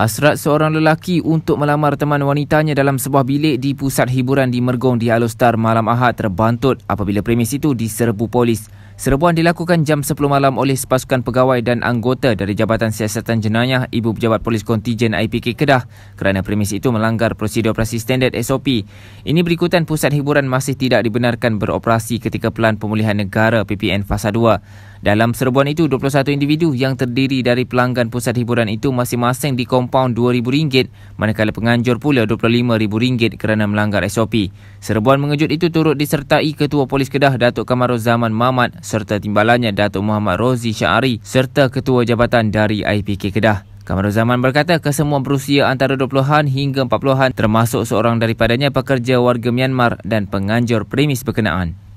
Hasrat seorang lelaki untuk melamar teman wanitanya dalam sebuah bilik di pusat hiburan di Mergong di Alustar malam Ahad terbantut apabila premis itu diserbu polis. Serbuan dilakukan jam 10 malam oleh sepasukan pegawai dan anggota dari Jabatan Siasatan Jenayah Ibu Pejabat Polis Kontijen IPK Kedah kerana premis itu melanggar prosedur operasi standard SOP. Ini berikutan pusat hiburan masih tidak dibenarkan beroperasi ketika Pelan Pemulihan Negara PPN Fasa 2. Dalam serbuan itu, 21 individu yang terdiri dari pelanggan pusat hiburan itu masing-masing dikompaun RM2,000 manakala penganjur pula RM25,000 kerana melanggar SOP. Serbuan mengejut itu turut disertai Ketua Polis Kedah Datuk Kamarul Zaman Mamat serta timbalannya Datuk Muhammad Rozi Syari serta Ketua Jabatan dari IPK Kedah. Kamarul Zaman berkata kesemua berusia antara 20-an hingga 40-an termasuk seorang daripadanya pekerja warga Myanmar dan penganjur premis berkenaan.